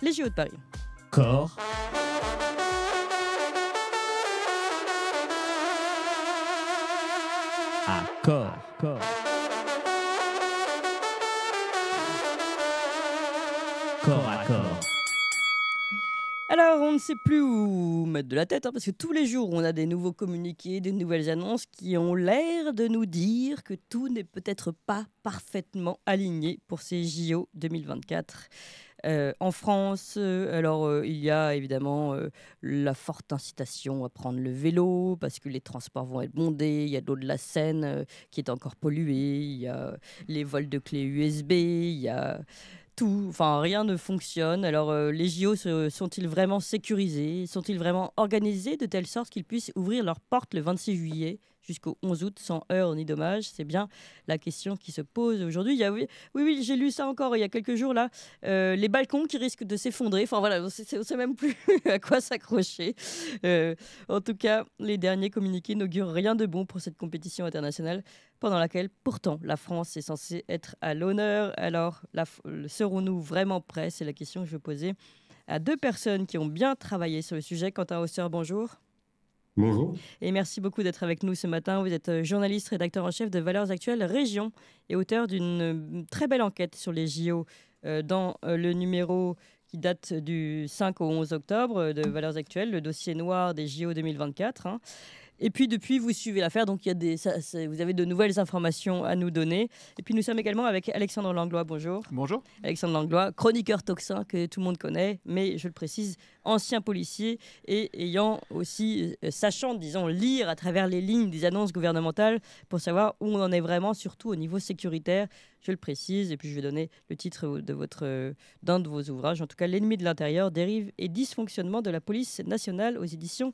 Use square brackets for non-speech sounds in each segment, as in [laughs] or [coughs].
les JO de Paris. Corps. À corps. corps. Corps à corps. Alors, on ne sait plus où mettre de la tête, hein, parce que tous les jours, on a des nouveaux communiqués, des nouvelles annonces qui ont l'air de nous dire que tout n'est peut-être pas parfaitement aligné pour ces JO 2024. Euh, en France, euh, alors euh, il y a évidemment la forte incitation à prendre le vélo parce que les transports vont être bondés, il y a l'eau de la Seine qui est encore polluée, il y a les vols de clés USB, il y a tout, enfin rien ne fonctionne. Alors euh, les JO sont-ils vraiment sécurisés Sont-ils vraiment organisés de telle sorte qu'ils puissent ouvrir leurs portes le 26 juillet jusqu'au 11 août sans heure ni dommage, C'est bien la question qui se pose aujourd'hui. Il oui, oui, j'ai lu ça encore il y a quelques jours là. Euh, les balcons qui risquent de s'effondrer. Enfin voilà, on ne sait même plus [laughs] à quoi s'accrocher. Euh, en tout cas, les derniers communiqués n'augurent rien de bon pour cette compétition internationale pendant laquelle pourtant la France est censée être à l'honneur. Alors, serons-nous vraiment prêts C'est la question que je vais poser à deux personnes qui ont bien travaillé sur le sujet. Quentin Hausser, bonjour. Bonjour. Et merci beaucoup d'être avec nous ce matin. Vous êtes euh, journaliste, rédacteur en chef de Valeurs Actuelles Région et auteur d'une euh, très belle enquête sur les JO euh, dans le numéro qui date du 5 au 11 octobre de Valeurs Actuelles, le dossier noir des JO 2024. Et puis depuis, vous suivez l'affaire, donc il y a des, vous avez de nouvelles informations à nous donner. Et puis nous sommes également avec Alexandre Langlois, bonjour. Bonjour. Alexandre Langlois, chroniqueur toxin que tout le monde connaît, mais je le précise, ancien policier et ayant aussi, euh, sachant, disons, lire à travers les lignes des annonces gouvernementales pour savoir où on en est vraiment, surtout au niveau sécuritaire, je le précise. Et puis je vais donner le titre de votre, d'un de vos ouvrages, en tout cas L'ennemi de l'intérieur, dérive et dysfonctionnement de la police nationale aux éditions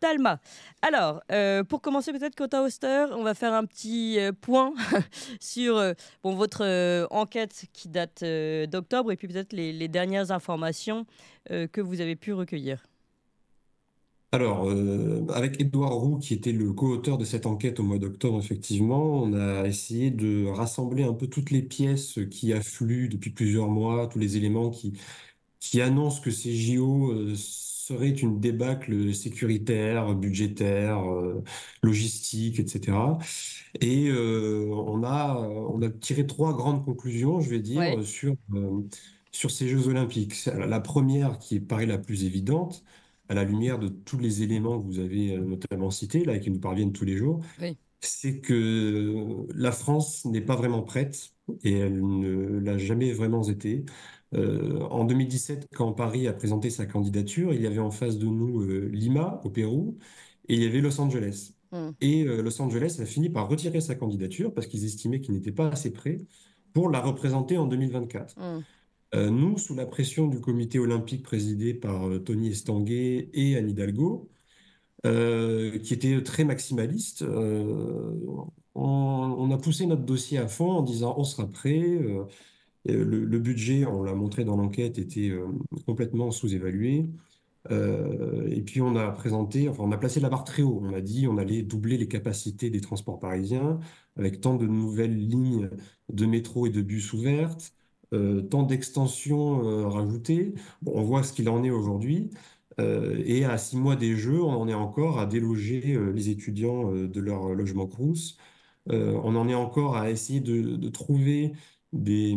Talma. Alors, euh, pour commencer peut-être Kota Oster, on va faire un petit euh, point [laughs] sur euh, bon, votre enquête qui date d'octobre et puis peut-être les, dernières informations que vous avez pu recueillir. Alors, avec Edouard Roux, qui était le co-auteur de cette enquête au mois d'octobre, effectivement, on a essayé de rassembler un peu toutes les pièces qui affluent depuis plusieurs mois, tous les éléments qui, qui annoncent que ces JO serait une débâcle sécuritaire, budgétaire, euh, logistique, etc. Et euh, on, a, on a tiré trois grandes conclusions, je vais dire, euh, sur, sur ces Jeux olympiques. La première, qui paraît la plus évidente, à la lumière de tous les éléments que vous avez notamment cités, là, et qui nous parviennent tous les jours, c'est que la France n'est pas vraiment prête, et elle ne l'a jamais vraiment été, euh, en 2017, quand Paris a présenté sa candidature, il y avait en face de nous euh, Lima au Pérou et il y avait Los Angeles. Hmm. Et euh, Los Angeles a fini par retirer sa candidature parce qu'ils estimaient qu'ils n'étaient pas assez prêts pour la représenter en 2024. Hmm. nous, sous la pression du comité olympique présidé par Tony Estanguet et Anne Hidalgo, qui était très maximaliste, on, on, a poussé notre dossier à fond en disant on sera prêt euh, le, budget, on l'a montré dans l'enquête, était euh, complètement sous-évalué. Euh, et puis on a présenté, enfin on a placé la barre très haut. On a dit on allait doubler les capacités des transports parisiens avec tant de nouvelles lignes de métro et de bus ouvertes, tant d'extensions rajoutées. Bon, on voit ce qu'il en est aujourd'hui. et à six mois des Jeux, on en est encore à déloger les étudiants de leur logement Crous. on en est encore à essayer de, de trouver des,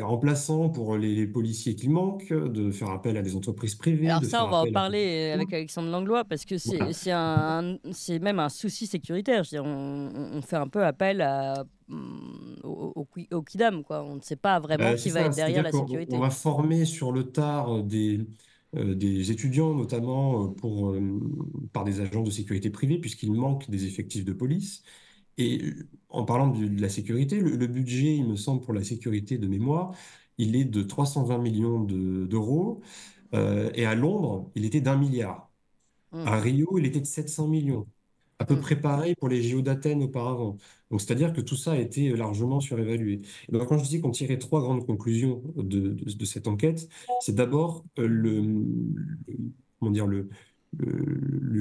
remplaçants pour les, policiers qui manquent, de faire appel à des entreprises privées. Alors ça, on va en parler avec mmh. Alexandre Langlois, parce que c'est même un souci sécuritaire. on, fait un peu appel à, mm, au, au, Kidam, quoi. on ne sait pas vraiment bah, qui va être derrière la sécurité. On va former sur le tard euh, euh, des, étudiants, notamment euh, pour, par des agents de sécurité privée, puisqu'il manque des effectifs de police. Et euh, en parlant de la sécurité, le, budget, il me semble, pour la sécurité de mémoire, il est de 320 millions d'euros. Euh, et à Londres, il était d'un milliard. Mmh. À Rio, il était de 700 millions. À peu mmh. près pareil pour les JO d'Athènes auparavant. Donc, c'est-à-dire que tout ça a été euh, largement surévalué. donc, quand je dis qu'on tirait trois grandes conclusions de, cette enquête, c'est d'abord le, dire, le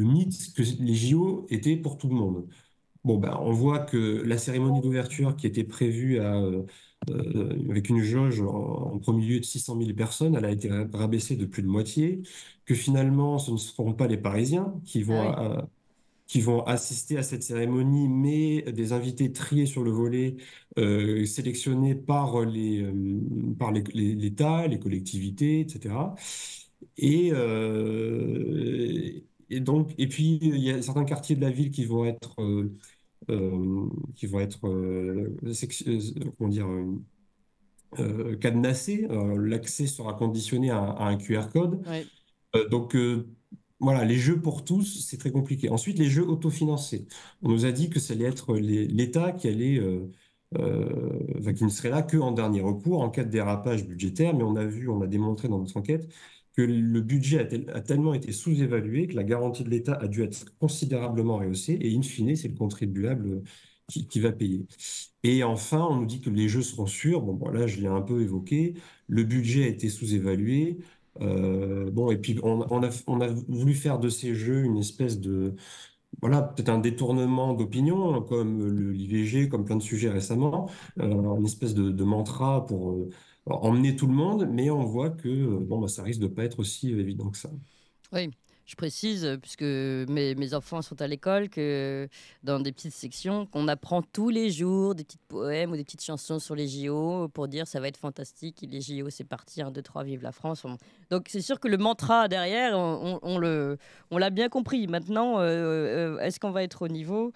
mythe que les JO étaient pour tout le monde ben, on voit que la cérémonie d'ouverture qui était prévue euh, euh, avec une jauge en, premier lieu de 600 000 personnes, elle a été rabaissée de plus de moitié, que finalement, ce ne seront pas les Parisiens qui ah vont, qui vont assister à cette cérémonie, mais des invités triés sur le volet, euh, sélectionnés par les, les- l'État, les collectivités, etc. Et, et donc, et puis, il y a certains quartiers de la ville qui vont être, euh, euh, qui vont être, euh, dire, cadenassés. L'accès sera conditionné à, un QR code. donc, voilà, les jeux pour tous, c'est très compliqué. Ensuite, les jeux autofinancés. On nous a dit que ça allait être l'État qui allait qui ne serait là que en dernier recours, en cas de dérapage budgétaire, mais on a vu, on a démontré dans notre enquête que le budget a, tellement été sous-évalué que la garantie de l'État a dû être considérablement rehaussée et in fine, c'est le contribuable euh, qui, va payer. Et enfin, on nous dit que les jeux seront sûrs. Bon, voilà, là, je l'ai un peu évoqué. Le budget a été sous-évalué. Euh, bon, et puis on, a, voulu faire de ces jeux une espèce de, voilà, peut-être un détournement d'opinion, hein, comme l'IVG, comme plein de sujets récemment, euh, une espèce de, de mantra pour emmener tout le monde, mais on voit que euh, bon, bah, ça risque de pas être aussi évident que ça. Oui, je précise, euh, puisque mes, enfants sont à l'école, que dans des petites sections, qu'on apprend tous les jours des petites poèmes ou des petites chansons sur les JO pour dire ça va être fantastique, les JO c'est parti, 1, 2, 3, vive la France. Donc c'est sûr que le mantra derrière, on, on, on l'a bien compris. Maintenant, euh, est-ce qu'on va être au niveau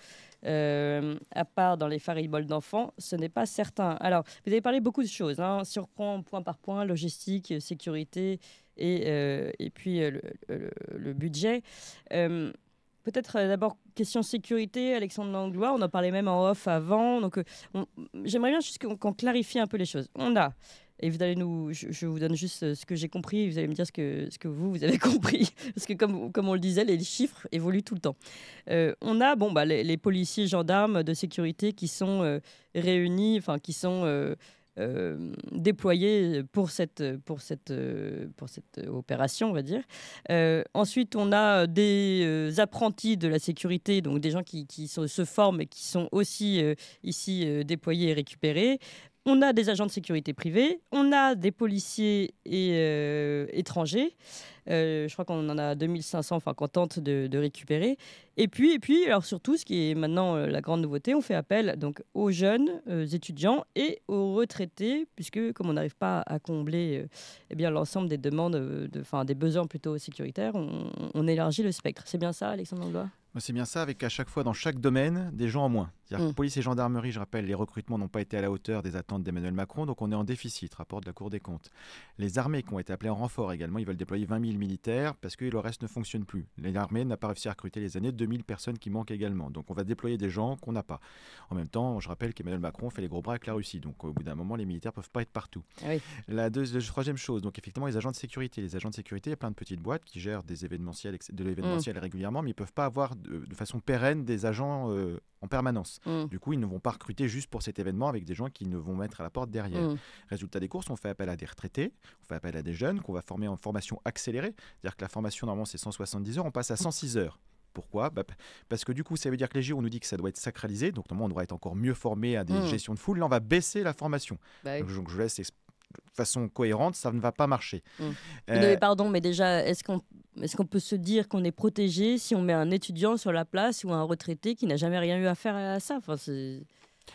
euh, à part dans les fariboles d'enfants, ce n'est pas certain. Alors, vous avez parlé beaucoup de choses. Hein. point par point, logistique, sécurité et, euh, et puis euh, le, budget. Peut-être d'abord question sécurité, Alexandre Langlois, on en parlait même en off avant, donc j'aimerais bien juste qu'on clarifie un peu les choses. On a et vous allez nous, je, vous donne juste euh, ce que j'ai compris, vous allez me dire ce que, ce que vous, vous avez [laughs] compris. Parce que comme, comme on le disait, les chiffres évoluent tout le temps. Euh, on a bon, bah, les, policiers, gendarmes de sécurité qui sont euh, réunis, enfin qui sont... déployés pour cette, pour, cette, pour cette opération, on va dire. ensuite, on a des apprentis de la sécurité, donc des gens qui, qui se forment et qui sont aussi ici déployés et récupérés on a des agents de sécurité privés, on a des policiers et, euh, étrangers. Euh, je crois qu'on en a 2500, enfin qu'on tente de, récupérer. Et puis, et puis, alors surtout, ce qui est maintenant euh, la grande nouveauté, on fait appel donc aux jeunes étudiants et aux retraités, puisque comme on n'arrive pas à combler eh bien l'ensemble des demandes, enfin des besoins plutôt sécuritaires, on, élargit le spectre. C'est bien ça, Alexandre Langlois C'est bien ça, avec à chaque fois dans chaque domaine des gens en moins. La mmh. police et gendarmerie, je rappelle, les recrutements n'ont pas été à la hauteur des attentes d'Emmanuel Macron, donc on est en déficit, rapport de la Cour des comptes. Les armées qui ont été appelées en renfort également, ils veulent déployer 20 000 militaires parce que le reste ne fonctionne plus. L'armée n'a pas réussi à recruter les années 2000 personnes qui manquent également. Donc on va déployer des gens qu'on n'a pas. En même temps, je rappelle qu'Emmanuel Macron fait les gros bras avec la Russie, donc au bout d'un moment, les militaires peuvent pas être partout. Ah la, deuxième, troisième chose, donc effectivement, les agents de sécurité. Les agents de sécurité, il y a plein de petites boîtes qui gèrent des événementiels, de mmh. l'événementiel régulièrement, mais ils ne peuvent pas avoir de, façon pérenne des agents euh, en permanence. Mm. Du coup, ils ne vont pas recruter juste pour cet événement avec des gens qui ne vont mettre à la porte derrière. Mm. Résultat des courses, on fait appel à des retraités, on fait appel à des jeunes qu'on va former en formation accélérée. C'est-à-dire que la formation, normalement, c'est 170 heures, on passe à 106 heures. Pourquoi bah, Parce que du coup, ça veut dire que les JO, nous disent que ça doit être sacralisé, donc normalement, on doit être encore mieux formé à des mm. gestions de foule. Là, on va baisser la formation. Bah donc, je laisse façon cohérente, ça ne va pas marcher. Mm. Euh, pardon, mais déjà, est-ce qu'on peut se dire qu'on est protégé si on met un étudiant sur la place ou un retraité qui n'a jamais rien eu à faire à ça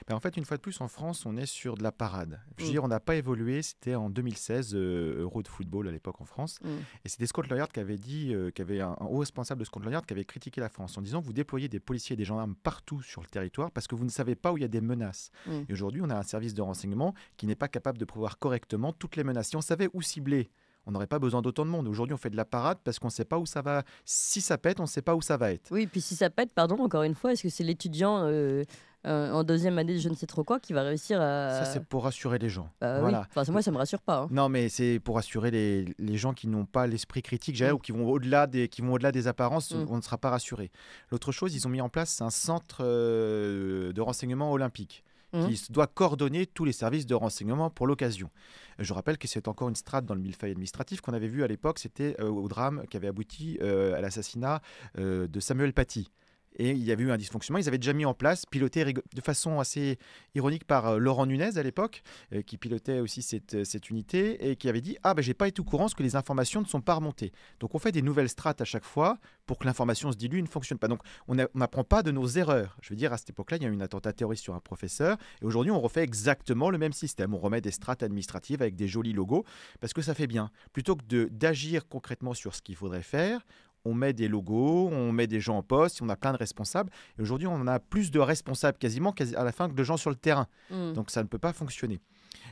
ben, en fait, une fois de plus, en France, on est sur de la parade. Je veux mm. dire, on n'a pas évolué. C'était en 2016, euh, Euro de football à l'époque en France. Mm. Et c'était Scott qui avait dit, euh, avait un, haut responsable de Scott qui avait critiqué la France en disant Vous déployez des policiers et des gendarmes partout sur le territoire parce que vous ne savez pas où il y a des menaces. Mm. Et aujourd'hui, on a un service de renseignement qui n'est pas capable de prévoir correctement toutes les menaces. Si on savait où cibler, on n'aurait pas besoin d'autant de monde. Aujourd'hui, on fait de la parade parce qu'on ne sait pas où ça va. Si ça pète, on ne sait pas où ça va être. Oui, puis si ça pète, pardon, encore une fois, est-ce que c'est l'étudiant euh, euh, en deuxième année, je ne sais trop quoi, qui va réussir à. Ça, c'est pour rassurer les gens. Bah voilà. moi, ça me rassure pas. Hein. Non, mais c'est pour rassurer les, gens qui n'ont pas l'esprit critique, mm. ou qui vont au-delà des, au des apparences, mm. on ne sera pas rassuré. L'autre chose, ils ont mis en place un centre euh, de renseignement olympique. Mm. qui doit coordonner tous les services de renseignement pour l'occasion. Je rappelle que c'est encore une strate dans le millefeuille administratif qu'on avait vu à l'époque, c'était euh, au drame qui avait abouti à l'assassinat de Samuel Paty. Et il y avait eu un dysfonctionnement. Ils avaient déjà mis en place, piloté de façon assez ironique par euh, Laurent Nunez à l'époque, euh, qui pilotait aussi euh, cette, unité et qui avait dit Ah, ben j'ai pas été au courant parce que les informations ne sont pas remontées. Donc on fait des nouvelles strates à chaque fois pour que l'information se dilue, ne fonctionne pas. Donc on n'apprend pas de nos erreurs. Je veux dire, à cette époque-là, il y a eu un attentat terroriste sur un professeur et aujourd'hui, on refait exactement le même système. On remet des strates administratives avec des jolis logos parce que ça fait bien. Plutôt que d'agir concrètement sur ce qu'il faudrait faire, on met des logos, on met des gens en poste, on a plein de responsables. Et aujourd'hui, on a plus de responsables quasiment à la fin que de gens sur le terrain. Hmm. Donc ça ne peut pas fonctionner.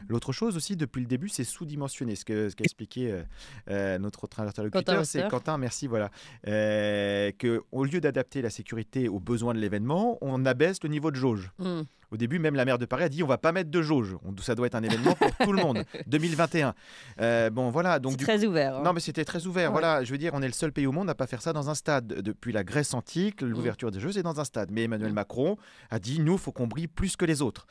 L'autre chose aussi, depuis le début, c'est sous-dimensionné. Ce qu'a ce expliqué euh, euh, notre interlocuteur, c'est Quentin, merci, voilà, euh, qu'au lieu d'adapter la sécurité aux besoins de l'événement, on abaisse le niveau de jauge. Hmm. Au début, même la maire de Paris a dit on va pas mettre de jauge. ça doit être un événement pour tout le monde. 2021. [laughs] Euh, bon, voilà. Donc très ouvert. Hein. Non, mais c'était très ouvert. Voilà, je veux dire, on est le seul pays au monde à pas faire ça dans un stade. Depuis la Grèce antique, hmm. l'ouverture des Jeux, c'est dans un stade. Mais Emmanuel hmm. Macron a dit nous, faut qu'on brille plus que les autres.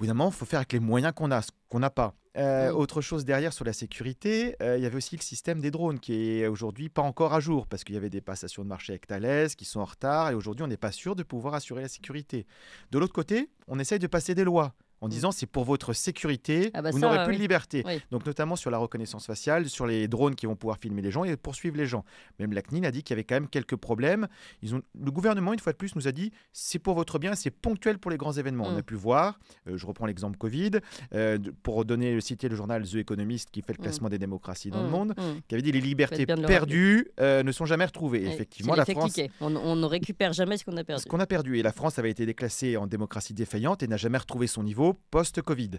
Au il faut faire avec les moyens qu'on a, ce qu'on n'a pas. Euh, autre chose derrière sur la sécurité, euh, il y avait aussi le système des drones qui est aujourd'hui pas encore à jour parce qu'il y avait des passations de marché avec Thales qui sont en retard et aujourd'hui on n'est pas sûr de pouvoir assurer la sécurité. De l'autre côté, on essaye de passer des lois en mm. disant c'est pour votre sécurité, ah bah vous n'aurez euh, plus de liberté. Donc notamment sur la reconnaissance faciale, sur les drones qui vont pouvoir filmer les gens et poursuivre les gens. Même la CNIL a dit qu'il y avait quand même quelques problèmes. Ils ont... Le gouvernement, une fois de plus, nous a dit c'est pour votre bien, c'est ponctuel pour les grands événements. On mm. a pu voir, euh, je reprends l'exemple Covid, euh, pour donner, citer le journal The Economist qui fait le mm. classement des démocraties dans le monde, qui avait dit les libertés perdues ne sont jamais retrouvées. effectivement, la France... On, on ne récupère jamais ce qu'on a perdu. Ce qu'on a perdu. Et la France avait été déclassée en démocratie défaillante et n'a jamais retrouvé son niveau post-Covid.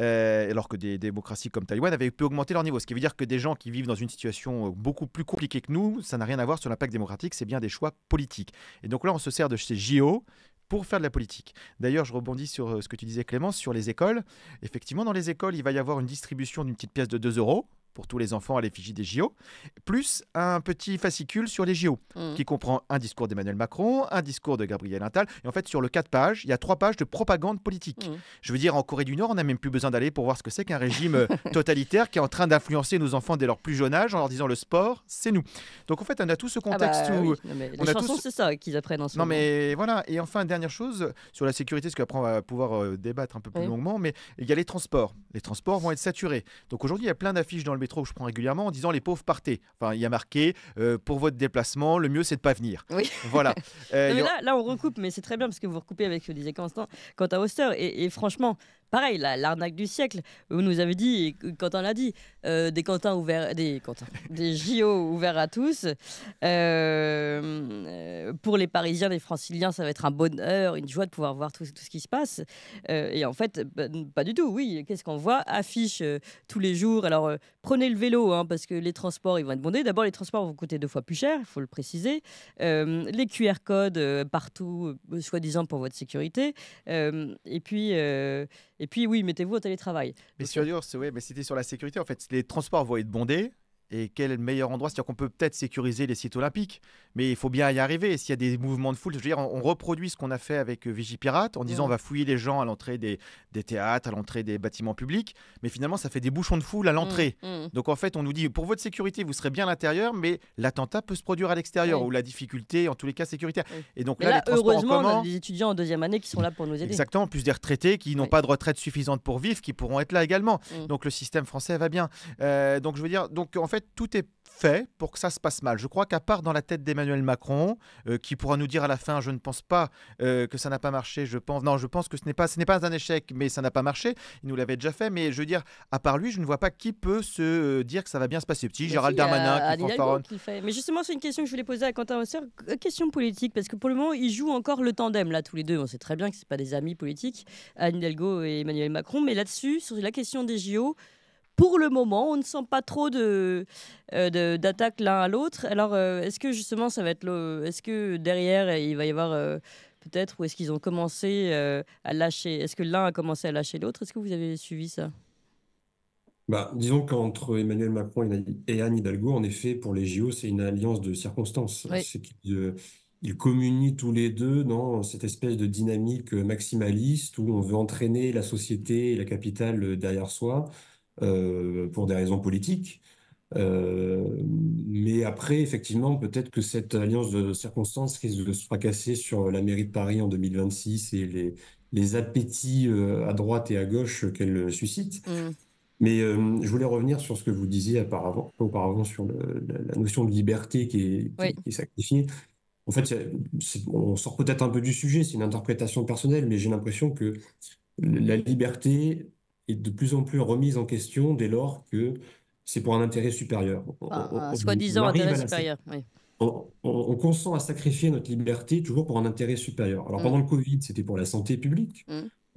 Euh, alors que des démocraties comme Taïwan avaient pu augmenter leur niveau. Ce qui veut dire que des gens qui vivent dans une situation euh, beaucoup plus compliquée que nous, ça n'a rien à voir sur l'impact démocratique, c'est bien des choix politiques. Et donc là, on se sert de ces JO pour faire de la politique. D'ailleurs, je rebondis sur euh, ce que tu disais, Clémence, sur les écoles. Effectivement, dans les écoles, il va y avoir une distribution d'une petite pièce de 2 euros pour tous les enfants à l'effigie des JO, plus un petit fascicule sur les JO, mm. qui comprend un discours d'Emmanuel Macron, un discours de Gabriel Attal, et en fait sur le 4 pages, il y a 3 pages de propagande politique. Mm. Je veux dire, en Corée du Nord, on n'a même plus besoin d'aller pour voir ce que c'est qu'un régime euh, [laughs] totalitaire qui est en train d'influencer nos enfants dès leur plus jeune âge en leur disant le sport, c'est nous. Donc en fait, on a tout ce ah bah contexte où... on les a chansons, tous... c'est ça qu'ils apprennent en ce Non moment. mais voilà, et enfin, dernière chose, sur la sécurité, parce qu'après on va pouvoir euh, débattre un peu plus longuement, mais il y a les transports. Les transports vont être saturés. Donc aujourd'hui, il y a plein d'affiches dans le métro que je prends régulièrement en disant les pauvres partez. Enfin, il y a marqué euh, pour votre déplacement, le mieux c'est de pas venir. Voilà. [laughs] Euh, là, on recoupe, mais c'est très bien parce que vous recoupez avec ce que disait Constant Quant à Oster et franchement, pareil, l'arnaque du siècle. Vous nous avez dit, quand on l'a dit, euh, des Quentin ouverts, des [laughs] des JO ouverts à tous. Euh, euh, pour les Parisiens, les Franciliens, ça va être un bonheur, une joie de pouvoir voir tout, ce qui se passe. et en fait, bah, pas du tout. Oui, qu'est-ce qu'on voit Affiche tous les jours. Alors prenez le vélo, hein, parce que les transports, ils vont être bondés. D'abord, les transports vont coûter deux fois plus cher, il faut le préciser. les QR codes partout, soi-disant pour votre sécurité. et puis et puis oui, mettez-vous au télétravail. Mais sur, euh, ouais, mais c'était sur la sécurité en fait. Les transports vont être bondés. Et quel meilleur endroit C'est-à-dire qu'on peut peut-être sécuriser les sites olympiques, mais il faut bien y arriver. S'il y a des mouvements de foule, je veux dire, on, reproduit ce qu'on a fait avec euh, Vigipirate en disant on va fouiller les gens à l'entrée des, des théâtres, à l'entrée des bâtiments publics, mais finalement ça fait des bouchons de foule à l'entrée. Mmh, mmh. Donc en fait, on nous dit pour votre sécurité, vous serez bien à l'intérieur, mais l'attentat peut se produire à l'extérieur ou la difficulté, en tous les cas sécuritaire. Et donc là, les heureusement, on a des étudiants en deuxième année qui sont là pour nous aider. Exactement, plus des retraités qui n'ont pas de retraite suffisante pour vivre, qui pourront être là également. Mmh. Donc le système français va bien. Euh, donc je veux dire, donc en fait tout est fait pour que ça se passe mal. Je crois qu'à part dans la tête d'Emmanuel Macron, euh, qui pourra nous dire à la fin, je ne pense pas euh, que ça n'a pas marché. Je pense, non, je pense que ce n'est pas, pas un échec, mais ça n'a pas marché. Il nous l'avait déjà fait, mais je veux dire, à part lui, je ne vois pas qui peut se euh, dire que ça va bien se passer. Petit bah Gérald Darmanin, qui, fait. Mais justement, c'est une question que je voulais poser à Quentin Rosser, question politique, parce que pour le moment, ils jouent encore le tandem là tous les deux. On sait très bien que c'est pas des amis politiques, Anne Hidalgo et Emmanuel Macron, mais là-dessus, sur la question des JO pour le moment, on ne sent pas trop de, euh, d'attaque l'un à l'autre. Alors, euh, est-ce que justement, ça va être le, est-ce que derrière, euh, il va y avoir peut-être, ou est-ce qu'ils ont commencé à lâcher Est-ce que l'un a commencé à lâcher l'autre Est-ce que vous avez suivi ça bah, disons qu'entre Emmanuel Macron et Anne Hidalgo, en effet, pour les JO, c'est une alliance de circonstances. C'est ils communient tous les deux dans cette espèce de dynamique maximaliste où on veut entraîner la société et la capitale derrière soi euh, pour des raisons politiques. Euh, mais après, effectivement, peut-être que cette alliance de circonstances risque de se fracasser sur la mairie de Paris en 2026 et les, les appétits euh, à droite et à gauche qu'elle suscite. Mm. Mais je voulais revenir sur ce que vous disiez auparavant, auparavant sur la, notion de liberté qui est, qui, sacrifiée. En fait, on sort peut-être un peu du sujet, c'est une interprétation personnelle, mais j'ai l'impression que la liberté est de plus en plus remise en question dès lors que c'est pour un intérêt supérieur. Ah, Soi-disant intérêt supérieur, oui. On, consent à sacrifier notre liberté toujours pour un intérêt supérieur. Alors mm. pendant le Covid, c'était pour la santé publique.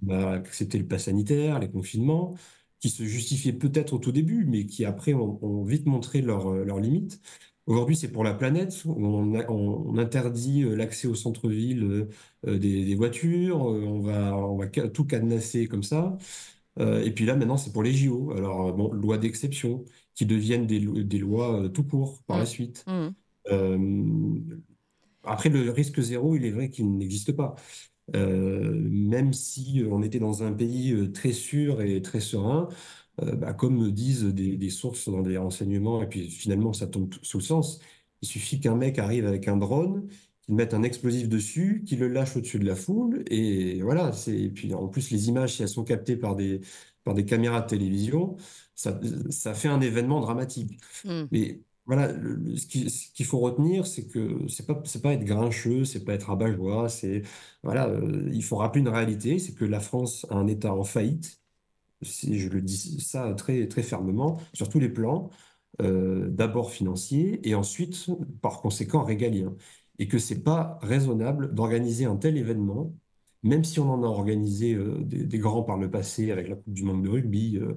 Mm. C'était le pass sanitaire, les confinements, qui se justifiaient peut-être au tout début, mais qui après ont, vite montré euh, leurs limites. Aujourd'hui, c'est pour la planète. On, on interdit euh, l'accès au centre-ville euh, des, voitures. On va, on va tout cadenasser comme ça. Euh, et puis là, maintenant, c'est pour les JO. Alors, euh, bon, loi d'exception, qui deviennent des, lois euh, tout court par mmh. la suite. Mmh. après, le risque zéro, il est vrai qu'il n'existe pas. même si on était dans un pays très sûr et très serein, bah, comme disent des, des, sources dans des renseignements, et puis finalement, ça tombe sous le sens, il suffit qu'un mec arrive avec un drone, qu'ils mettent un explosif dessus, qui le lâchent au-dessus de la foule. Et voilà, c'est puis en plus, les images, si elles sont captées par des, par des caméras de télévision, ça, ça fait un événement dramatique. Hmm. Mais voilà, ce qu'il faut retenir, c'est que c'est pas, pas être grincheux, c'est pas être abat-joie, c'est... Voilà, euh, il faut rappeler une réalité, c'est que la France a un État en faillite, je le dis ça très, très fermement, sur tous les plans, euh, d'abord financier et ensuite, par conséquent, régalien et que ce n'est pas raisonnable d'organiser un tel événement, même si on en a organisé euh, des, grands par le passé avec la Coupe du Monde de rugby, euh,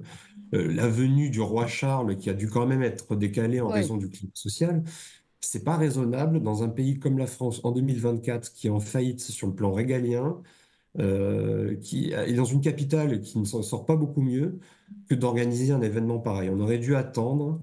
euh, la venue du roi Charles qui a dû quand même être décalée en raison du climat social. n'est pas raisonnable dans un pays comme la France en 2024 qui est en faillite sur le plan régalien, et qui est dans une capitale qui ne s'en sort pas beaucoup mieux que d'organiser un événement pareil. On aurait dû attendre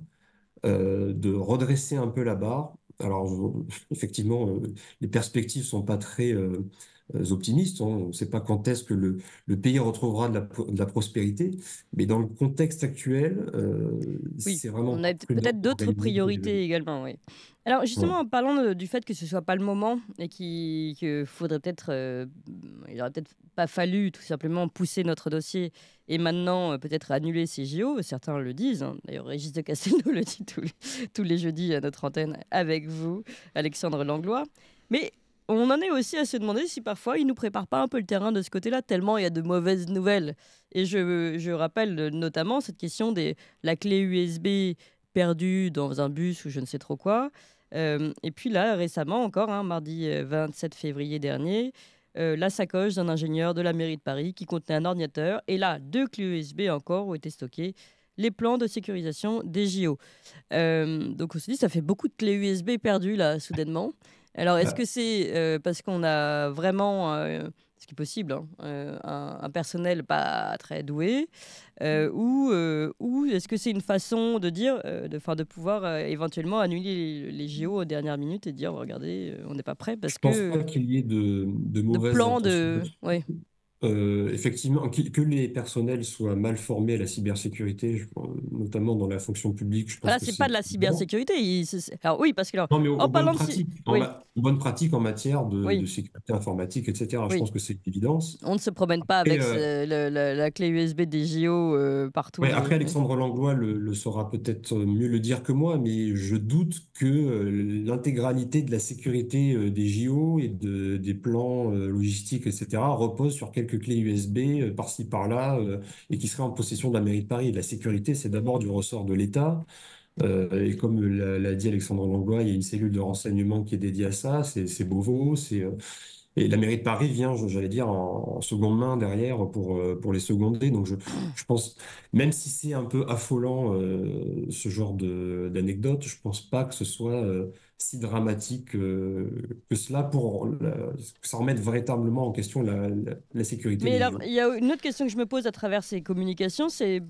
de redresser un peu la barre alors, [laughs] effectivement, euh, les perspectives sont pas très euh, euh, optimistes. Hein. On ne sait pas quand est-ce que le, pays retrouvera de la, prospérité, mais dans le contexte actuel, euh, c'est vraiment. On a peut-être d'autres priorités également, oui. Alors justement, en parlant du fait que ce ne soit pas le moment et qu'il faudrait peut-être, euh, il n'aurait peut-être pas fallu tout simplement pousser notre dossier et maintenant peut-être annuler ces JO, certains le disent, hein. d'ailleurs Régis de Castelnau [laughs] le dit tous les, tous les jeudis à notre antenne avec vous, Alexandre Langlois. Mais on en est aussi à se demander si parfois ils nous préparent pas un peu le terrain de ce côté-là, tellement il y a de mauvaises nouvelles. Et je, rappelle notamment cette question de la clé USB perdue dans un bus ou je ne sais trop quoi. Euh, et puis là, récemment encore, hein, mardi 27 euh, février dernier, euh, la sacoche d'un ingénieur de la mairie de Paris qui contenait un ordinateur. Et là, deux clés USB encore ont été stockées les plans de sécurisation des JO. donc on se dit, ça fait beaucoup de clés USB perdues là, soudainement. Alors, est-ce ah. que c'est euh, parce qu'on a vraiment, euh, ce qui est possible, hein, euh, un, personnel pas très doué, mm. ou, est-ce que c'est une façon de dire, de, de pouvoir éventuellement annuler les, JO aux dernières minutes et dire, regardez, on n'est pas prêt parce que. qu'il y ait de, Plan de... Euh, effectivement, que les personnels soient mal formés à la cybersécurité, notamment dans la fonction publique. Je pense c'est pas de la cybersécurité. alors oui, parce que en, bonne, pratique, de... en pratiques en matière de, sécurité informatique, etc. Je pense que c'est une évidence. On ne se promène pas avec euh, la, clé USB des JO euh, partout. après, Alexandre Langlois le, saura peut-être mieux le dire que moi, mais je doute que l'intégralité de la sécurité des JO et de, des plans logistiques, etc. repose sur quelque que clés USB euh, par-ci, par-là, euh, et qui seraient en possession de la mairie de Paris. La sécurité, c'est d'abord du ressort de l'État. Euh, et comme l'a dit Alexandre Langlois, il y a une cellule de renseignement qui est dédiée à ça, c'est Beauvau, c'est et la mairie de Paris vient, j'allais dire, en, seconde main derrière pour, euh, pour les seconder. Donc je, je pense, même si c'est un peu affolant euh, ce genre d'anecdote, je pense pas que ce soit euh, si dramatique que cela pour ça remette véritablement en question la, la, sécurité. Mais il y a une autre question que je me pose à travers ces communications, c'est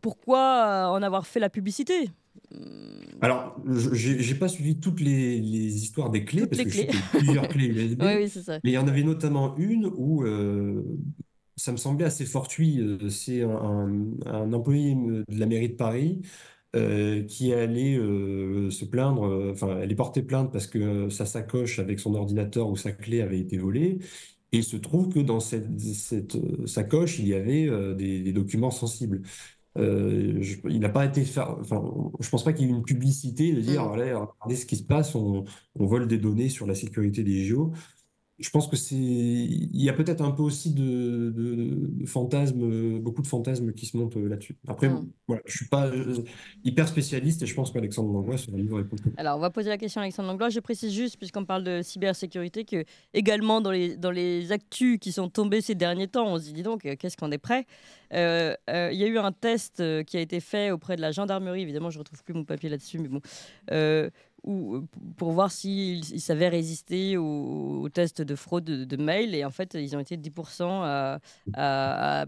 pourquoi en avoir fait la publicité Hmm. Alors, j'ai pas suivi toutes les, histoires des clés, parce que plusieurs clés USB. [laughs] Oui, ça. Mais il y en avait notamment une où euh, ça me semblait assez fortuit. Euh, c'est un, employé de la mairie de Paris euh, qui allait se plaindre, enfin, elle est portée plainte parce que sa sacoche avec son ordinateur ou sa clé avait été volée. Et il se trouve que dans cette, cette sacoche, il y avait des documents sensibles. Euh, je, il n'a pas été faire. Enfin, je pense pas qu'il y ait une publicité de dire mm. allez, regardez ce qui se passe, on, on vole des données sur la sécurité des JO je pense que c'est. Il y a peut-être un peu aussi de, fantasmes, beaucoup de fantasmes qui se montent euh, là-dessus. Après, je hmm. voilà, je suis pas euh, hyper spécialiste et je pense qu'Alexandre Langlois sur le livre Alors, on va poser la question à Alexandre Langlois. Je précise juste, puisqu'on parle de cybersécurité, que également dans les, dans les actus qui sont tombés ces derniers temps, on se dit, donc, euh, qu'est-ce qu'on est prêt Il y a eu un test qui a été fait auprès de la gendarmerie. Évidemment, je ne retrouve plus mon papier là-dessus, mais bon. Euh, pour voir s'ils savaient résister aux, tests de fraude de, mail. Et en fait, ils ont été 10% à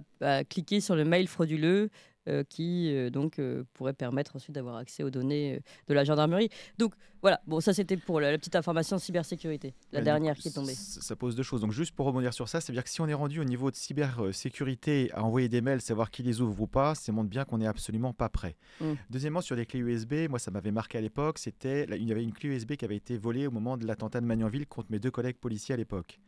cliquer sur le mail frauduleux euh, qui euh, donc euh, pourrait permettre ensuite d'avoir accès aux données de la gendarmerie. Donc voilà, bon ça c'était pour la, petite information cybersécurité, la dernière qui est tombée. Ça pose deux choses. Donc juste pour rebondir sur ça, c'est-à-dire que si on est rendu au niveau de cybersécurité à envoyer des mails, savoir qui les ouvre ou pas, ça montre bien qu'on n'est absolument pas prêt. Mmh. Deuxièmement, sur les clés USB, moi ça m'avait marqué à l'époque, c'était il y avait une clé USB qui avait été volée au moment de l'attentat de Magnanville contre mes deux collègues policiers à l'époque.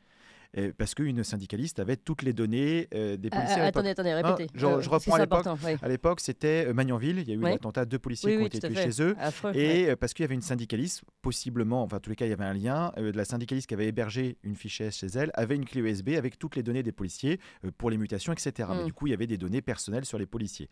Euh, parce qu'une syndicaliste avait toutes les données euh, des ah, policiers. Ah, attendez, attendez, répétez. Hein, euh, je, reprends à l'époque. À l'époque, c'était Magnanville. Il y a eu un attentat de policiers qui ont été tués chez eux. et parce qu'il y avait une syndicaliste, possiblement, enfin, en tous les cas, il y avait un lien. de la syndicaliste qui avait hébergé une fichette chez elle avait une clé USB avec toutes les données des policiers pour les mutations, etc. Mais hmm. du coup, il y avait des données personnelles sur les policiers.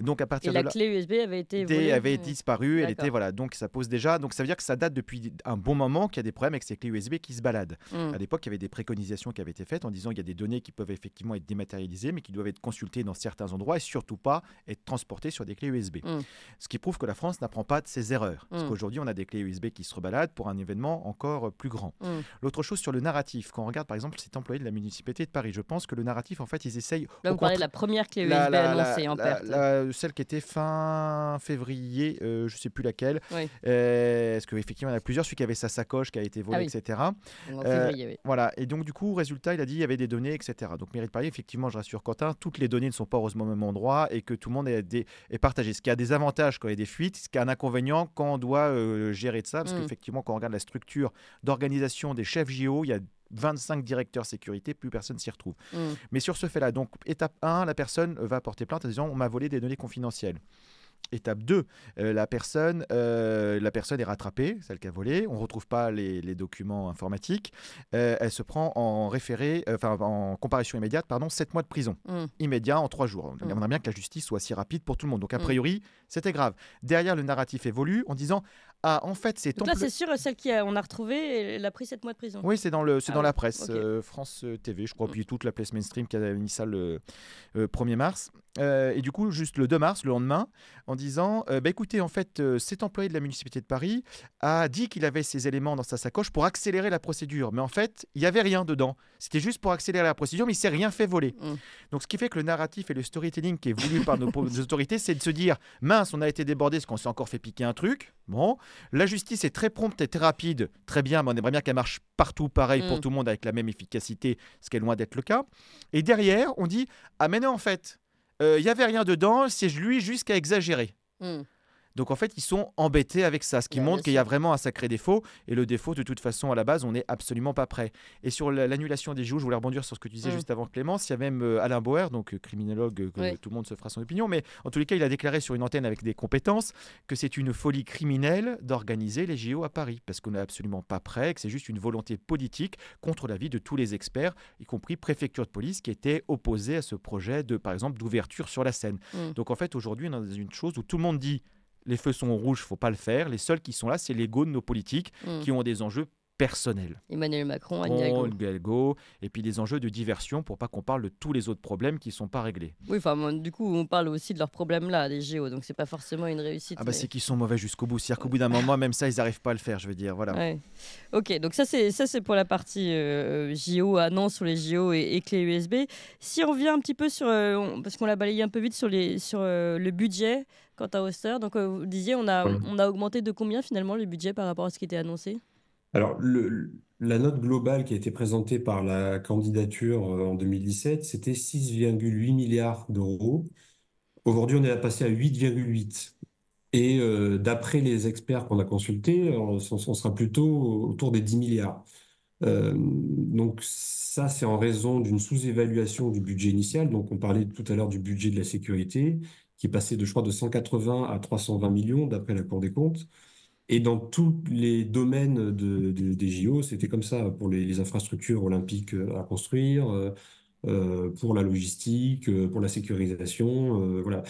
Donc, à partir et de la clé USB avait été avait hmm. disparu. Elle était voilà. Donc, ça pose déjà. Donc, ça veut dire que ça date depuis un bon moment qu'il y a des problèmes avec ces clés USB qui se baladent. Hmm. À l'époque, il y avait des préconisations qui avait été faite en disant qu'il y a des données qui peuvent effectivement être dématérialisées, mais qui doivent être consultées dans certains endroits et surtout pas être transportées sur des clés USB. Mm. Ce qui prouve que la France n'apprend pas de ses erreurs. Parce mm. qu'aujourd'hui, on a des clés USB qui se rebaladent pour un événement encore euh, plus grand. Mm. L'autre chose sur le narratif, quand on regarde par exemple cet employé de la municipalité de Paris, je pense que le narratif, en fait, ils essayent. Là, vous parlez de la première clé USB annoncée en perte. celle qui était fin février, euh, je ne sais plus laquelle. Oui. parce euh, qu'effectivement, il y en a plusieurs. Celui qui avait sa sacoche qui a été volée, ah etc. février, oui. Voilà. Et donc, du coup, résultat, il a dit il y avait des données, etc. Donc mérite parier, effectivement, je rassure Quentin, toutes les données ne sont pas heureusement au même endroit et que tout le monde est, est partagé. Ce qui a des avantages quand il y a des fuites, ce qui a un inconvénient quand on doit euh, gérer de ça, parce mm. qu'effectivement, quand on regarde la structure d'organisation des chefs JO, il y a 25 directeurs sécurité, plus personne s'y retrouve. Mm. Mais sur ce fait-là, donc étape 1, la personne va porter plainte en disant on m'a volé des données confidentielles. Étape 2, euh, la, personne, euh, la personne est rattrapée, celle qui a volé, on ne retrouve pas les, documents informatiques, euh, elle se prend en référé, enfin en comparution immédiate, pardon, 7 mois de prison, mm. immédiat en 3 jours. On mm. aimerait bien que la justice soit si rapide pour tout le monde. Donc a mm. priori, c'était grave. Derrière, le narratif évolue en disant ah, en fait, c'est Là, c'est sûr, celle qui a, on a retrouvée, elle a pris 7 mois de prison. Oui, c'est dans, le, ah dans la presse, euh, France euh, TV, je crois, mm. puis toute la place mainstream qui a mis ça le 1er euh, mars. et du coup, juste le 2 mars, le lendemain, en disant bah, écoutez, en fait, cet employé de la municipalité de Paris a dit qu'il avait ces éléments dans sa sacoche pour accélérer la procédure. Mais en fait, il n'y avait rien dedans. C'était juste pour accélérer la procédure, mais il s'est rien fait voler. Mm. Donc, ce qui fait que le narratif et le storytelling qui est voulu par nos [laughs] autorités, c'est de se dire mince, on a été débordé parce qu'on s'est encore fait piquer un truc. Bon. La justice est très prompte et très rapide. Très bien, mais on aimerait bien qu'elle marche partout pareil pour mm. tout le monde avec la même efficacité, ce qui est loin d'être le cas. Et derrière, on dit Ah, mais non, en fait, euh, il n'y avait rien dedans, c'est lui jusqu'à exagérer. Mm. Donc en fait, ils sont embêtés avec ça, ce qui montre qu'il y a vraiment un sacré défaut. Et le défaut, de toute façon, à la base, on n'est absolument pas prêt. Et sur l'annulation des JO, je voulais rebondir sur ce que tu disais mm. juste avant Clémence. Il y a même euh, Alain Boer, donc euh, criminologue, euh, que tout le monde se fera son opinion, mais en tous les cas, il a déclaré sur une antenne avec des compétences que c'est une folie criminelle d'organiser les JO à Paris, parce qu'on n'est absolument pas prêt, que c'est juste une volonté politique contre l'avis de tous les experts, y compris préfecture de police, qui était opposée à ce projet de, par exemple, d'ouverture sur la Seine. Mm. Donc en fait, aujourd'hui, on est dans une chose où tout le monde dit les feux sont rouges, il faut pas le faire. Les seuls qui sont là, c'est l'ego de nos politiques mm. qui ont des enjeux personnels. Emmanuel Macron, Anne Hidalgo. et puis des enjeux de diversion pour pas qu'on parle de tous les autres problèmes qui ne sont pas réglés. Oui, enfin, du coup, on parle aussi de leurs problèmes là, des géos, donc c'est pas forcément une réussite. Ah bah, c'est qu'ils sont mauvais jusqu'au bout. C'est-à-dire qu'au bout d'un moment, même ça, ils n'arrivent pas à le faire, je veux dire, voilà. Ok, donc ça c'est pour la partie euh, JO annonce sur les JO et, clés USB. Si on revient un petit peu sur, euh, parce qu'on l'a balayé un peu vite sur les sur euh, le budget quant à Oster. Donc, euh, vous disiez, on a, on a augmenté de combien finalement le budget par rapport à ce qui était annoncé Alors, le, la note globale qui a été présentée par la candidature euh, en 2017, c'était 6,8 milliards d'euros. Aujourd'hui, on est passé à 8,8. Et euh, d'après les experts qu'on a consultés, on, sera plutôt autour des 10 milliards. donc ça, c'est en raison d'une sous-évaluation du budget initial. Donc on parlait tout à l'heure du budget de la sécurité qui est passé de, je crois, de 180 à 320 millions, d'après la Cour des comptes. Et dans tous les domaines des JO, c'était comme ça, pour les, infrastructures olympiques euh, à construire, euh, euh, pour la logistique, pour la sécurisation, voilà.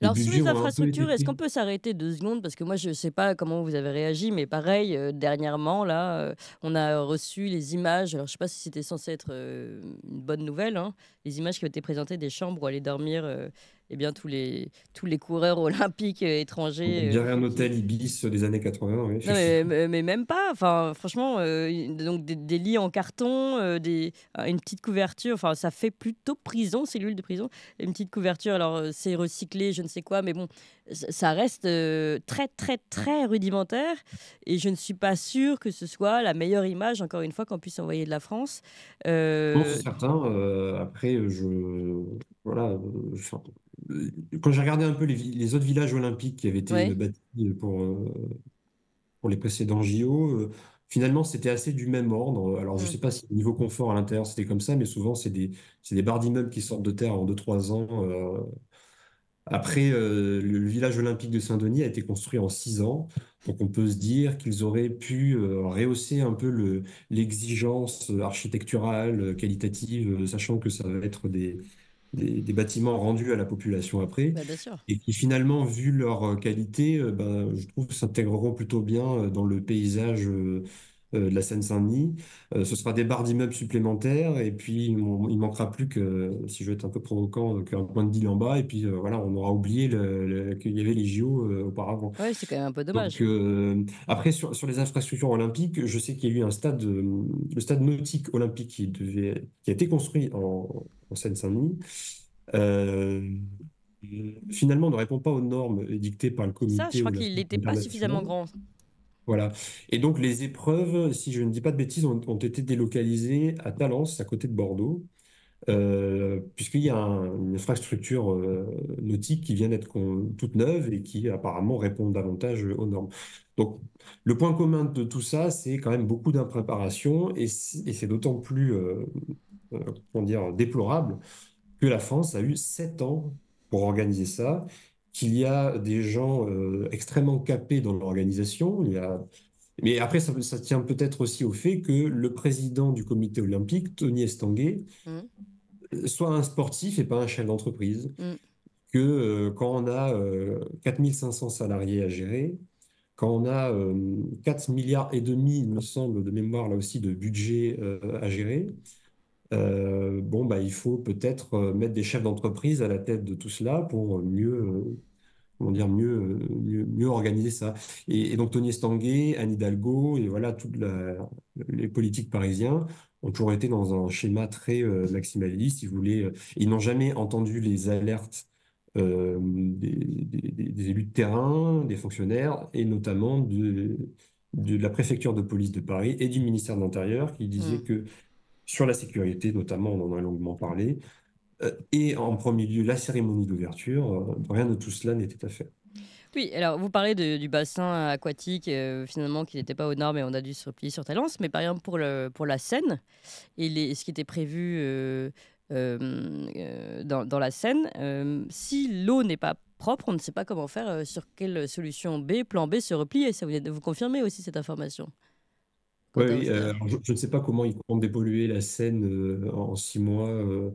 Alors sur les infrastructures, est-ce qu'on peut s'arrêter deux secondes Parce que moi, je ne sais pas comment vous avez réagi, mais pareil, dernièrement, là, on a reçu les images, Alors, je ne sais pas si c'était censé être une bonne nouvelle, hein, les images qui ont été présentées des chambres où aller dormir eh bien, tous, les, tous les coureurs olympiques euh, étrangers. Il y un euh, hôtel Ibis des années 80. mais, même pas. Enfin, franchement, euh, donc des, lits en carton, des, une petite couverture. Enfin, ça fait plutôt prison, cellule de prison. Une petite couverture. Alors, c'est recyclé, je ne sais quoi, mais bon, ça reste très, très, très rudimentaire. Et je ne suis pas sûre que ce soit la meilleure image, encore une fois, qu'on puisse envoyer de la France. Non, certain. après, je. Voilà. Je euh, quand j'ai regardé un peu les, autres villages olympiques qui avaient été bâtis pour, euh, pour les précédents JO, euh, finalement, c'était assez du même ordre. Alors, je ne mm. sais pas si au niveau confort à l'intérieur, c'était comme ça, mais souvent, c'est des, des barres d'immeubles qui sortent de terre en 2-3 ans. Après, le, village olympique de Saint-Denis a été construit en 6 ans. Donc, on peut se dire qu'ils auraient pu rehausser un peu l'exigence architecturale, qualitative, sachant que ça va être des, des, bâtiments rendus à la population après, bah, et qui finalement, vu leur euh, qualité, euh, bah, je trouve, s'intégreront plutôt bien euh, dans le paysage euh, de la Seine-Saint-Denis. Euh, ce sera des barres d'immeubles supplémentaires et puis il manquera plus que, si je veux être un peu provocant, euh, qu'un point de deal en bas et puis voilà, on aura oublié qu'il y avait les JO auparavant. Oui, c'est quand même un peu dommage. après, sur, les infrastructures olympiques, je sais qu'il y a eu un stade, le stade nautique olympique qui, devait, qui a été construit en, Seine-Saint-Denis. finalement, ne répond pas aux normes dictées par le comité. Ça, je crois qu'il n'était pas suffisamment grand. Voilà. Et donc, les épreuves, si je ne dis pas de bêtises, ont, été délocalisées à Talence, à côté de Bordeaux, euh, puisqu'il y a une infrastructure euh, nautique qui vient d'être toute neuve et qui apparemment répond davantage aux normes. Donc, le point commun de tout ça, c'est quand même beaucoup d'impréparation et c'est d'autant plus, euh, euh dire, déplorable que la France a eu sept ans pour organiser ça qu'il y a des gens euh, extrêmement capés dans l'organisation. Il Mais après, ça, ça tient peut-être aussi au fait que le président du comité olympique, Tony Estanguet, mm. soit un sportif et pas un chef d'entreprise. Mm. Que euh, quand on a 4500 euh, salariés à gérer, quand on a 4 milliards et demi, il me semble, de mémoire là aussi, de budget à gérer, euh, bon, bah, il faut peut-être euh, mettre des chefs d'entreprise à la tête de tout cela pour euh, mieux, comment dire, mieux, mieux, organiser ça. Et, donc Tony Estanguet, Anne Hidalgo, et voilà, toutes les politiques parisiens ont toujours été dans un schéma très maximaliste, si vous Ils n'ont jamais entendu les alertes des, élus de terrain, des fonctionnaires, et notamment de, la préfecture de police de Paris et du ministère de l'Intérieur, qui disaient mm. que sur la sécurité, notamment, on en a longuement parlé. Euh, et en premier lieu, la cérémonie d'ouverture, euh, rien de tout cela n'était à faire. Oui, alors vous parlez du bassin aquatique, euh, finalement, qui n'était pas aux normes et on a dû se replier sur Talence, mais par exemple pour, la Seine, et ce qui était prévu dans, la Seine, si l'eau n'est pas propre, on ne sait pas comment faire, sur quelle solution B, plan B, se replier. Ça vous, vous confirmez aussi cette information oui, euh, je, ne sais pas comment ils comptent dépolluer la scène euh, en six mois, euh,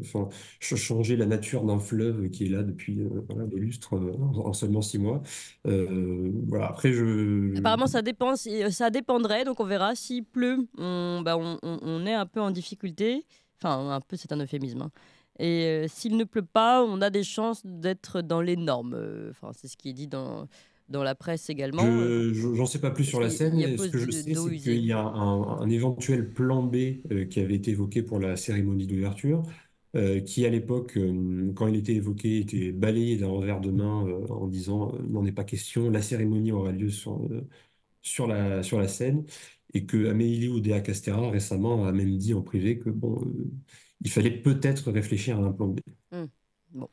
enfin, changer la nature d'un fleuve qui est là depuis des lustres en, seulement six mois. voilà, après, je... Apparemment, ça dépend, ça dépendrait, donc on verra. S'il pleut, bah, on, est un peu en difficulté. Enfin, un peu, c'est un euphémisme. Hein. Et s'il ne pleut pas, on a des chances d'être dans les normes. Enfin, c'est ce qui est dit dans, dans la presse également. Euh, j'en sais pas plus sur la scène. Ce que je sais, c'est qu'il y a un, éventuel plan B euh, qui avait été évoqué pour la cérémonie d'ouverture, euh, qui à l'époque, quand il était évoqué, était balayé d'un revers de main en disant n'en est pas question, la cérémonie aura lieu sur, sur, la, sur la scène, et que Amélie Oudéa Castera récemment a même dit en privé que bon, il fallait peut-être réfléchir à un plan B. Hum, bon.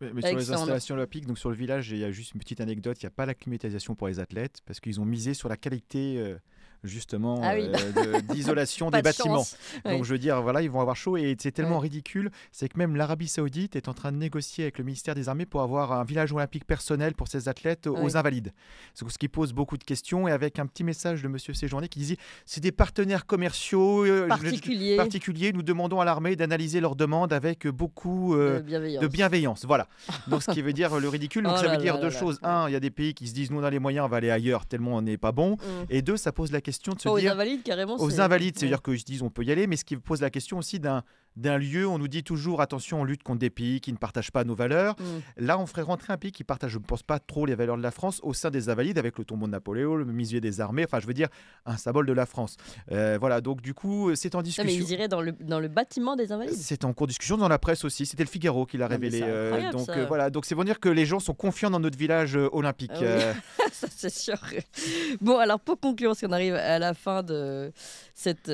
Mais, sur les installations olympiques, donc sur le village, il y a juste une petite anecdote, il n'y a pas la climatisation pour les athlètes parce qu'ils ont misé sur la qualité euh, justement ah euh, [laughs] d'isolation des bâtiments. Donc je veux dire, voilà, ils vont avoir chaud et c'est tellement ridicule, c'est que même l'Arabie Saoudite est en train de négocier avec le ministère des Armées pour avoir un village olympique personnel pour ses athlètes aux invalides. Ce qui pose beaucoup de questions et avec un petit message de Monsieur Séjourné qui dit c'est des partenaires commerciaux euh, particuliers. Nous demandons à l'armée d'analyser leurs demandes avec beaucoup euh, de bienveillance. Voilà. Donc ce qui veut dire le ridicule. [laughs] Oh ça veut dire deux choses. Un, il y a des pays qui se disent nous on a les moyens, on va aller ailleurs tellement on n'est pas bon. Mm. Et deux, ça pose la question aux invalides, c'est-à-dire que je dis on peut y aller, mais ce qui pose la question aussi d'un d'un lieu. On nous dit toujours, attention, on lutte contre des pays qui ne partagent pas nos valeurs. Mm. Là, on ferait rentrer un pays qui partage, je ne pense pas trop, les valeurs de la France au sein des Invalides, avec le tombeau de Napoléon, le musée des armées, enfin, je veux dire, un symbole de la France. Euh, voilà, donc du coup, euh, c'est en discussion. Non, mais ils iraient dans le, dans le bâtiment des Invalides C'est en cours de discussion, dans la presse aussi. C'était le Figaro qui l'a révélé. Euh, donc voilà, donc c'est pour dire que les gens sont confiants dans notre village olympique. Ah [laughs] ça, c'est sûr. Bon, alors pour conclure, parce qu'on arrive à la fin de cette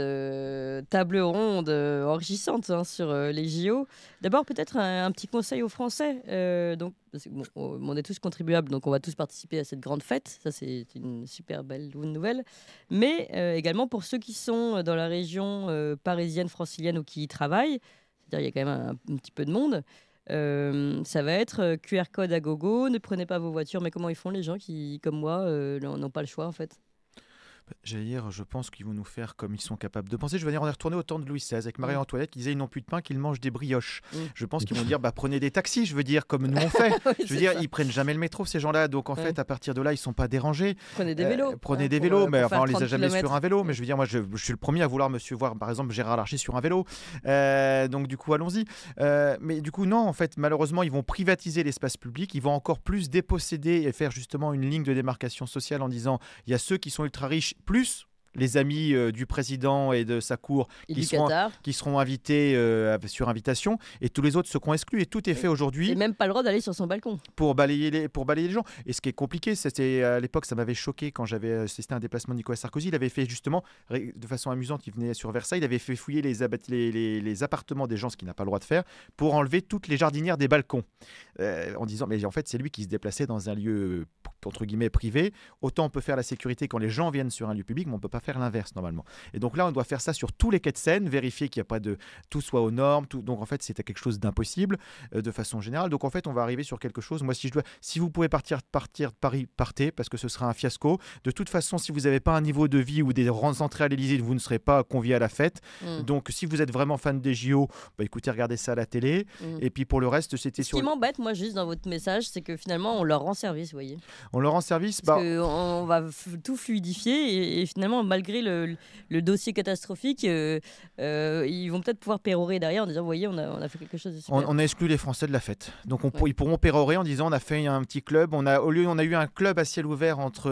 table ronde enrichissante Hein, sur euh, les JO. D'abord, peut-être un, petit conseil aux Français. Euh, donc, on est tous contribuables, donc on va tous participer à cette grande fête. Ça, c'est une super belle nouvelle. Mais euh, également pour ceux qui sont dans la région parisienne, francilienne ou qui y travaillent, c'est-à-dire il y a quand même un, petit peu de monde. ça va être QR code à gogo, ne prenez pas vos voitures, mais comment ils font les gens qui, comme moi, n'ont pas le choix en fait J'allais dire, je pense qu'ils vont nous faire comme ils sont capables de penser. Je veux dire, on est retourné au temps de Louis XVI avec Marie-Antoinette mm. qui disait ils n'ont plus de pain, qu'ils mangent des brioches. Mm. Je pense qu'ils vont mm. dire bah, prenez des taxis, je veux dire, comme nous on fait. [laughs] je veux dire, ils prennent jamais le métro, ces gens-là. Donc en fait, à partir de là, ils sont pas dérangés. Prenez des vélos. Euh, prenez hein, des vélos, euh, mais enfin, on les a jamais sur un vélo. Mais je veux dire, moi, je, suis le premier à vouloir me voir, par exemple, Gérard Larcher sur un vélo. Euh, donc du coup, allons-y. mais du coup, non, en fait, malheureusement, ils vont privatiser l'espace public. Ils vont encore plus déposséder et faire justement une ligne de démarcation sociale en disant il y a ceux qui sont ultra riches plus les amis euh, du président et de sa cour qui, seront, invités euh, sur invitation et tous les autres seront exclus. Et tout est fait aujourd'hui. Et même pas le droit d'aller sur son balcon. Pour balayer les, pour balayer les gens. Et ce qui est compliqué, c'était à l'époque, ça m'avait choqué quand j'avais assisté un déplacement de Nicolas Sarkozy. Il avait fait justement, de façon amusante, il venait sur Versailles, il avait fait fouiller les, appartements des gens, ce qu'il n'a pas le droit de faire, pour enlever toutes les jardinières des balcons. Euh, en disant, mais en fait, c'est lui qui se déplaçait dans un lieu entre guillemets privé autant on peut faire la sécurité quand les gens viennent sur un lieu public, mais on ne peut pas faire l'inverse normalement. Et donc là, on doit faire ça sur tous les quais de scène, vérifier qu'il n'y a pas de tout soit aux normes. Tout, donc en fait, c'était quelque chose d'impossible euh, de façon générale. Donc en fait, on va arriver sur quelque chose. Moi, si je dois, si vous pouvez partir, partir de Paris, partez parce que ce sera un fiasco. De toute façon, si vous n'avez pas un niveau de vie ou des rentrées à l'Élysée, vous ne serez pas convié à la fête. Mmh. Donc si vous êtes vraiment fan des JO, bah, écoutez, regardez ça à la télé. Mmh. Et puis pour le reste, c'était sur. Ce qui m'embête, moi, juste dans votre message, c'est que finalement, on leur rend service, vous voyez on leur service. Bah, on va tout fluidifier et, finalement, malgré le, dossier catastrophique, euh, euh, ils vont peut-être pouvoir pérorer derrière en disant Vous voyez, on a, fait quelque chose de super. On, a exclu les Français de la fête. Donc on, ils pourront pérorer en disant On a fait un petit club. au lieu, on a eu un club à ciel ouvert entre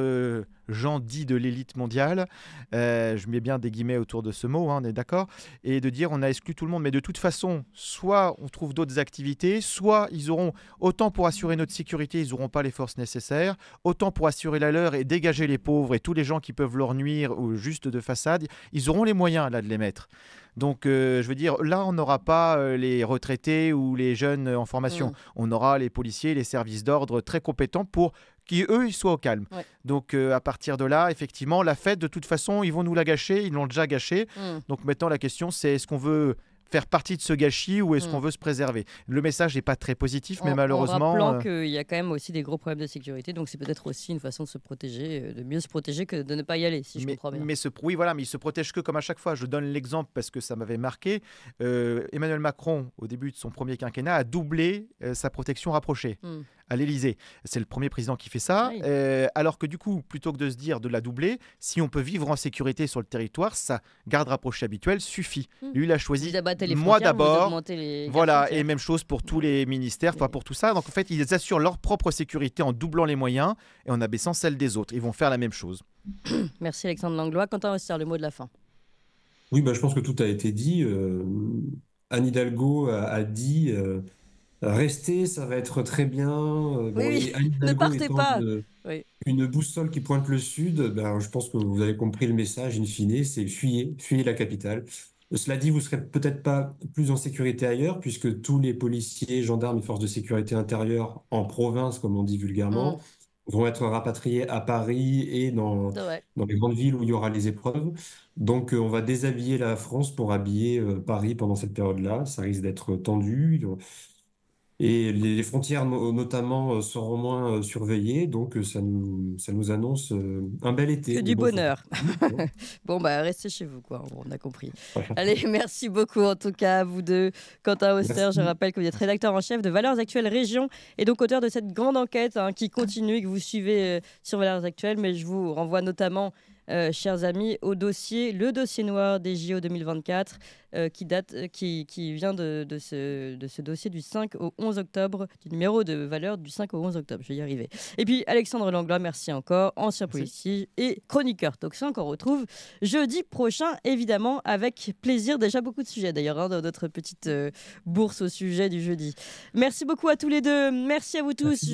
gens dit de l'élite mondiale, euh, je mets bien des guillemets autour de ce mot, hein, on est d'accord, et de dire on a exclu tout le monde. Mais de toute façon, soit on trouve d'autres activités, soit ils auront autant pour assurer notre sécurité, ils n'auront pas les forces nécessaires, autant pour assurer la leur et dégager les pauvres et tous les gens qui peuvent leur nuire ou juste de façade, ils auront les moyens là de les mettre. Donc, euh, je veux dire, là, on n'aura pas euh, les retraités ou les jeunes en formation. Mm. On aura les policiers, les services d'ordre très compétents pour qui eux ils soient au calme. Donc euh, à partir de là, effectivement, la fête de toute façon, ils vont nous la gâcher, ils l'ont déjà gâchée. Hmm. Donc maintenant la question c'est est-ce qu'on veut faire partie de ce gâchis ou est-ce hmm. qu'on veut se préserver Le message n'est pas très positif, mais malheureusement. En rappelant euh, qu'il y a quand même aussi des gros problèmes de sécurité, donc c'est peut-être aussi une façon de se protéger, euh, de mieux se protéger que de ne pas y aller, si je comprends bien. Mais ce, oui, voilà, mais ils se protègent que comme à chaque fois. Je donne l'exemple parce que ça m'avait marqué. Emmanuel Macron, au début de son premier quinquennat, a doublé sa protection rapprochée. Hmm à l'Elysée. C'est le premier président qui fait ça. Euh, alors que du coup, plutôt que de se dire de la doubler, si on peut vivre en sécurité sur le territoire, sa garde rapprochée habituelle suffit. Hmm. Lui, il a choisi moi d'abord. Voilà, et même chose pour tous les ministères, pas pour tout ça. Donc en fait, ils assurent leur propre sécurité en doublant les moyens et en abaissant celle des autres. Ils vont faire la même chose. [coughs] Merci Alexandre Langlois. Quentin faire le mot de la fin. Oui, bah, je pense que tout a été dit. Euh, Anne Hidalgo a, dit. Euh, Rester, ça va être très bien. Euh, oui, [laughs] ne partez pas. Une, boussole qui pointe le sud, ben, je pense que vous avez compris le message in fine, c'est fuyez, fuyez la capitale. Cela dit, vous serez peut-être pas plus en sécurité ailleurs, puisque tous les policiers, gendarmes et forces de sécurité intérieure en province, comme on dit vulgairement, mm. vont être rapatriés à Paris et dans, dans les grandes villes où il y aura les épreuves. Donc, euh, on va déshabiller la France pour habiller euh, Paris pendant cette période-là. Ça risque d'être tendu. Et les, frontières, notamment, euh, seront moins euh, surveillées. Donc, euh, ça nous, ça nous annonce un bel été. Que du bonheur. [laughs] bon, bah, restez chez vous, quoi. On a compris. Allez, [laughs] merci beaucoup, en tout cas, à vous deux. Quentin Auster, je rappelle que vous êtes rédacteur en chef de Valeurs Actuelles Région et donc auteur de cette grande enquête hein, qui continue et que vous suivez sur Valeurs Actuelles. Mais je vous renvoie notamment euh, chers amis, au dossier, le dossier noir des JO 2024, euh, qui, date, euh, qui, vient de, ce, dossier du 5 au 11 octobre, du numéro de valeur du 5 au 11 octobre. Je vais y arriver. Et puis, Alexandre Langlois, merci encore, ancien policier et chroniqueur toxin qu'on retrouve jeudi prochain, évidemment, avec plaisir. Déjà beaucoup de sujets, d'ailleurs, hein, dans notre petite bourse au sujet du jeudi. Merci beaucoup à tous les deux. Merci à vous tous.